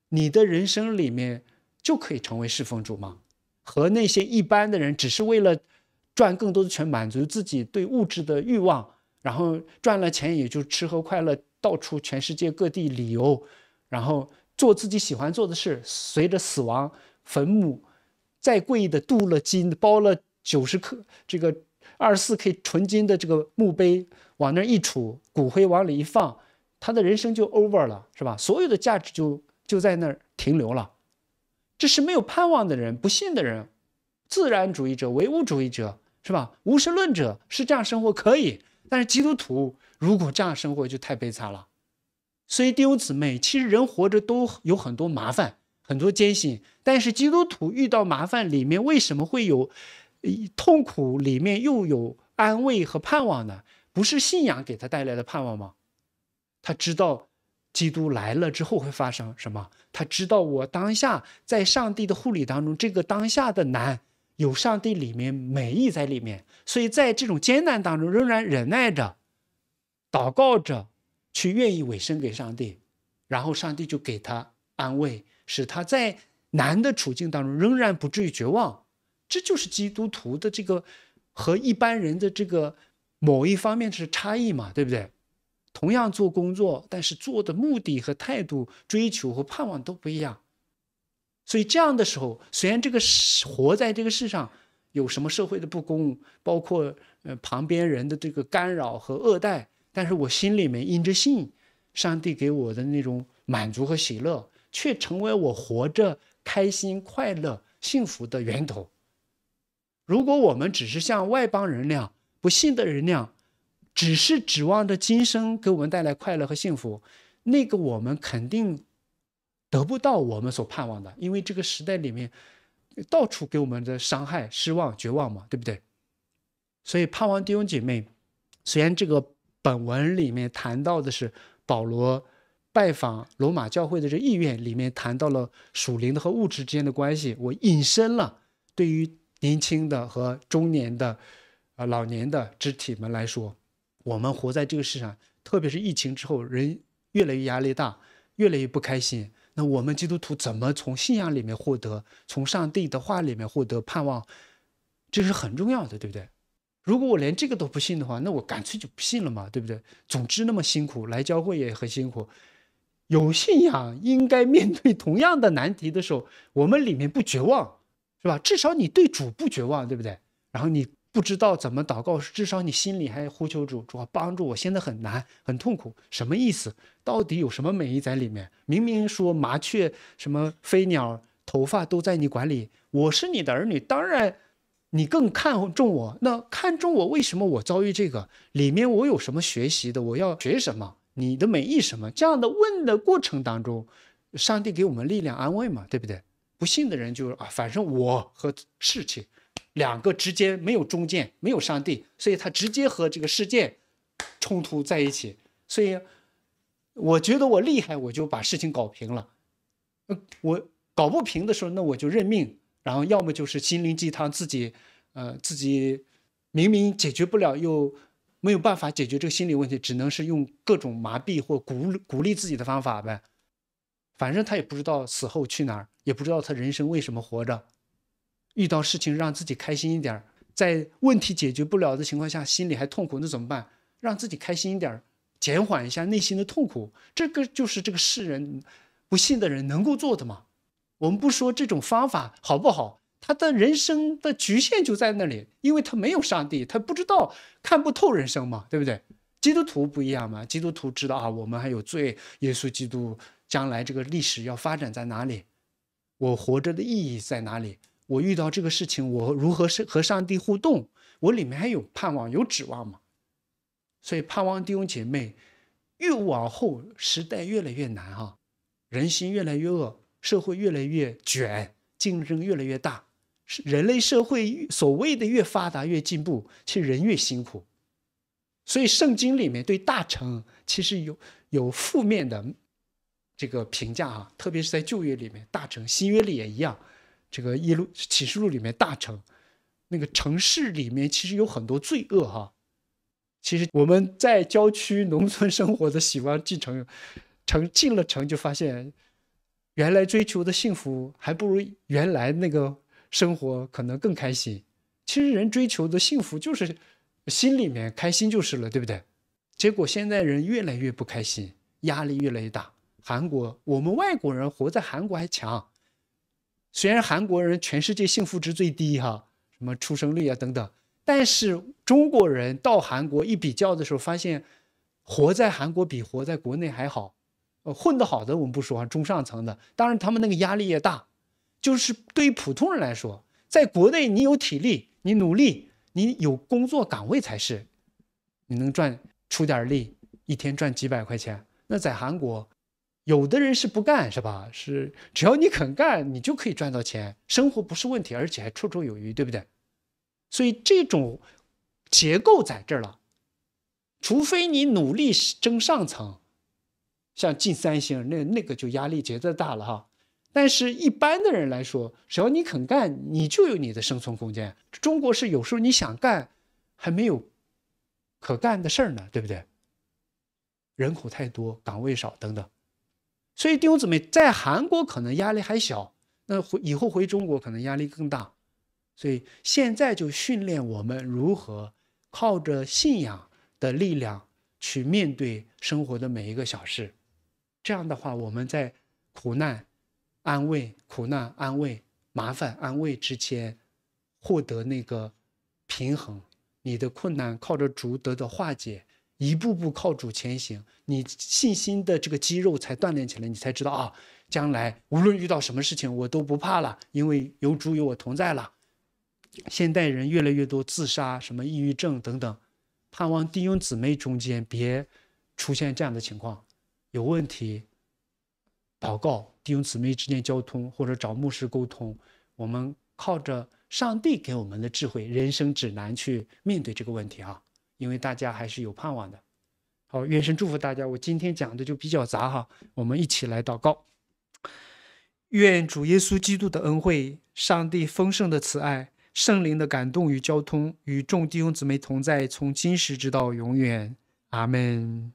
你的人生里面就可以成为侍奉主嘛。和那些一般的人，只是为了赚更多的钱，满足自己对物质的欲望，然后赚了钱也就吃喝快乐。到处全世界各地旅游，然后做自己喜欢做的事，随着死亡，坟墓，再贵的镀了金，包了九十克这个二四 K 纯金的这个墓碑，往那儿一杵，骨灰往里一放，他的人生就 over 了，是吧？所有的价值就就在那儿停留了。这是没有盼望的人，不信的人，自然主义者，唯物主义者，是吧？无神论者是这样生活可以。但是基督徒如果这样生活就太悲惨了，所以弟兄姊妹，其实人活着都有很多麻烦，很多艰辛。但是基督徒遇到麻烦里面为什么会有痛苦，里面又有安慰和盼望呢？不是信仰给他带来的盼望吗？他知道基督来了之后会发生什么，他知道我当下在上帝的护理当中，这个当下的难。有上帝里面美意在里面，所以在这种艰难当中仍然忍耐着、祷告着，去愿意委身给上帝，然后上帝就给他安慰，使他在难的处境当中仍然不至于绝望。这就是基督徒的这个和一般人的这个某一方面是差异嘛，对不对？同样做工作，但是做的目的和态度、追求和盼望都不一样。所以这样的时候，虽然这个活在这个世上有什么社会的不公，包括呃旁边人的这个干扰和恶待，但是我心里面因着信，上帝给我的那种满足和喜乐，却成为我活着开心、快乐、幸福的源头。如果我们只是像外邦人那样、不信的人那样，只是指望着今生给我们带来快乐和幸福，那个我们肯定。得不到我们所盼望的，因为这个时代里面到处给我们的伤害、失望、绝望嘛，对不对？所以盼望弟兄姐妹，虽然这个本文里面谈到的是保罗拜访罗马教会的这意愿，里面谈到了属灵的和物质之间的关系，我引申了对于年轻的和中年的、啊老年的肢体们来说，我们活在这个世上，特别是疫情之后，人越来越压力大，越来越不开心。那我们基督徒怎么从信仰里面获得，从上帝的话里面获得盼望？这是很重要的，对不对？如果我连这个都不信的话，那我干脆就不信了嘛，对不对？总之那么辛苦，来教会也很辛苦，有信仰应该面对同样的难题的时候，我们里面不绝望，是吧？至少你对主不绝望，对不对？然后你。不知道怎么祷告，至少你心里还呼求主主帮助我。现在很难，很痛苦，什么意思？到底有什么美意在里面？明明说麻雀、什么飞鸟，头发都在你管理，我是你的儿女，当然你更看重我。那看重我，为什么我遭遇这个？里面我有什么学习的？我要学什么？你的美意什么？这样的问的过程当中，上帝给我们力量安慰嘛，对不对？不信的人就是啊，反正我和事情。两个之间没有中间，没有上帝，所以他直接和这个世界冲突在一起。所以我觉得我厉害，我就把事情搞平了。我搞不平的时候，那我就认命。然后要么就是心灵鸡汤，自己，呃，自己明明解决不了，又没有办法解决这个心理问题，只能是用各种麻痹或鼓鼓励自己的方法呗。反正他也不知道死后去哪儿，也不知道他人生为什么活着。遇到事情让自己开心一点儿，在问题解决不了的情况下，心里还痛苦，那怎么办？让自己开心一点儿，减缓一下内心的痛苦。这个就是这个世人不信的人能够做的嘛？我们不说这种方法好不好，他的人生的局限就在那里，因为他没有上帝，他不知道看不透人生嘛，对不对？基督徒不一样嘛，基督徒知道啊，我们还有罪，耶稣基督将来这个历史要发展在哪里？我活着的意义在哪里？我遇到这个事情，我如何是和上帝互动？我里面还有盼望、有指望吗？所以，盼望弟兄姐妹，越往后时代越来越难哈，人心越来越恶，社会越来越卷，竞争越来越大。是人类社会所谓的越发达越进步，其实人越辛苦。所以，圣经里面对大成其实有有负面的这个评价啊，特别是在旧约里面，大成新约里也一样。这个《耶路启示录》里面，大城那个城市里面其实有很多罪恶哈。其实我们在郊区、农村生活的喜欢进城，城进了城就发现，原来追求的幸福还不如原来那个生活可能更开心。其实人追求的幸福就是心里面开心就是了，对不对？结果现在人越来越不开心，压力越来越大。韩国，我们外国人活在韩国还强。虽然韩国人全世界幸福值最低哈，什么出生率啊等等，但是中国人到韩国一比较的时候，发现活在韩国比活在国内还好。呃，混得好的我们不说啊，中上层的，当然他们那个压力也大。就是对于普通人来说，在国内你有体力，你努力，你有工作岗位才是，你能赚出点力，一天赚几百块钱。那在韩国。有的人是不干，是吧？是只要你肯干，你就可以赚到钱，生活不是问题，而且还绰绰有余，对不对？所以这种结构在这儿了。除非你努力争上层，像进三星那那个就压力绝对大了哈。但是，一般的人来说，只要你肯干，你就有你的生存空间。中国是有时候你想干还没有可干的事儿呢，对不对？人口太多，岗位少，等等。所以弟兄姊妹在韩国可能压力还小，那回以后回中国可能压力更大，所以现在就训练我们如何靠着信仰的力量去面对生活的每一个小事，这样的话我们在苦难安慰、苦难安慰、麻烦安慰之间获得那个平衡，你的困难靠着主得的化解。一步步靠主前行，你信心的这个肌肉才锻炼起来，你才知道啊，将来无论遇到什么事情，我都不怕了，因为有主与我同在了。现代人越来越多自杀，什么抑郁症等等，盼望弟兄姊妹中间别出现这样的情况。有问题，祷告，弟兄姊妹之间交通，或者找牧师沟通，我们靠着上帝给我们的智慧、人生指南去面对这个问题啊。因为大家还是有盼望的，好，愿神祝福大家。我今天讲的就比较杂哈，我们一起来祷告。愿主耶稣基督的恩惠、上帝丰盛的慈爱、圣灵的感动与交通，与众弟兄姊妹同在，从今时直到永远。阿门。